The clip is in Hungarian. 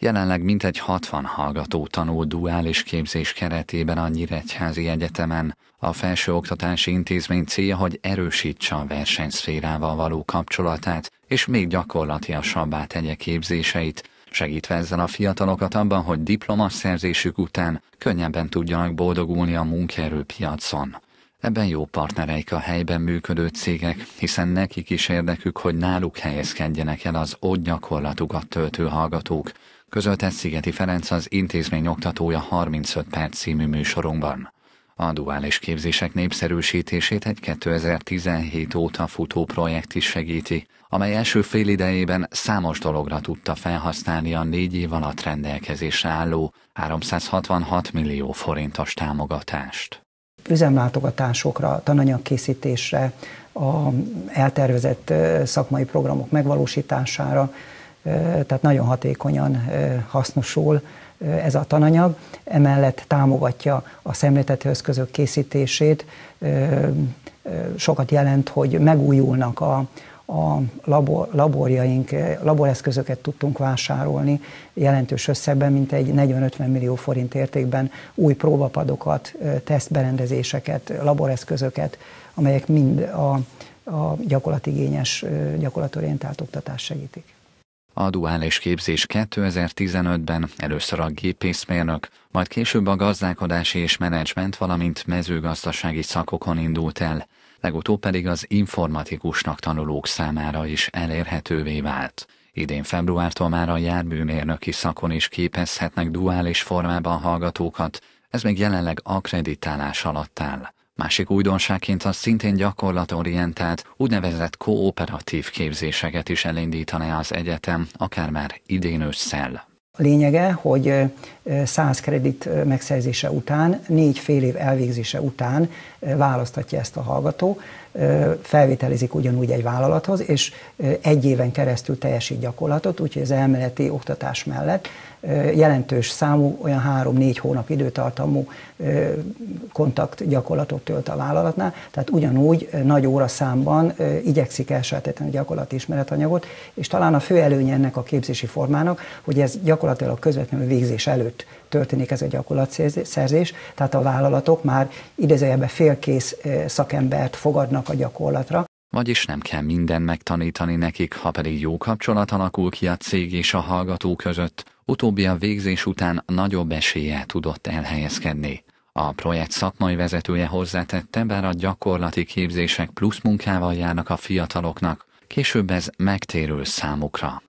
Jelenleg mintegy 60 hallgató tanul duális képzés keretében a Nyíregyházi Egyetemen. A felsőoktatási intézmény célja, hogy erősítse a versenyszférával való kapcsolatát, és még gyakorlatiasabbá tegye képzéseit, segítve ezzel a fiatalokat abban, hogy diplomaszerzésük után könnyebben tudjanak boldogulni a munkaerőpiacon. Ebben jó partnereik a helyben működő cégek, hiszen nekik is érdekük, hogy náluk helyezkedjenek el az ott gyakorlatukat töltő hallgatók, közölte Szigeti Ferenc az intézmény oktatója 35 perc című műsorunkban. A duális képzések népszerűsítését egy 2017 óta futó projekt is segíti, amely első fél idejében számos dologra tudta felhasználni a négy év alatt rendelkezésre álló 366 millió forintos támogatást. Üzemlátogatásokra, tananyagkészítésre, a eltervezett szakmai programok megvalósítására, tehát nagyon hatékonyan hasznosul ez a tananyag. Emellett támogatja a szemléltető eszközök készítését. Sokat jelent, hogy megújulnak a, a labor, laborjaink, laboreszközöket tudtunk vásárolni jelentős összegben, mint egy 40-50 millió forint értékben új próbapadokat, tesztberendezéseket, laboreszközöket, amelyek mind a, a gyakorlatigényes, gyakorlatorientált oktatást segítik. A duális képzés 2015-ben először a gépészmérnök, majd később a gazdálkodási és menedzsment, valamint mezőgazdasági szakokon indult el, legutóbb pedig az informatikusnak tanulók számára is elérhetővé vált. Idén februártól már a járműmérnöki szakon is képezhetnek duális formában hallgatókat, ez még jelenleg akreditálás alatt áll. Másik újdonságként a szintén gyakorlatorientált, úgynevezett kooperatív képzéseket is elindítaná az egyetem, akár már idén ősszel. A lényege, hogy 100 kredit megszerzése után, négy fél év elvégzése után választhatja ezt a hallgató, felvételizik ugyanúgy egy vállalathoz, és egy éven keresztül teljesít gyakorlatot, úgyhogy az elméleti oktatás mellett jelentős számú, olyan három-négy hónap időtartamú kontakt gyakorlatot tölt a vállalatnál, tehát ugyanúgy nagy óra számban igyekszik elsajátítani a gyakorlati ismeretanyagot, és talán a fő előnye ennek a képzési formának, hogy ez gyakorlatilag közvetlenül végzés előtt történik ez a gyakorlatszerzés, tehát a vállalatok már idezőjebben félkész szakembert fogadnak hajlamosak a gyakorlatra. Vagyis nem kell minden megtanítani nekik, ha pedig jó kapcsolat alakul ki a cég és a hallgató között, utóbbi a végzés után nagyobb esélye tudott elhelyezkedni. A projekt szakmai vezetője hozzátette, bár a gyakorlati képzések plusz munkával járnak a fiataloknak, később ez megtérül számukra.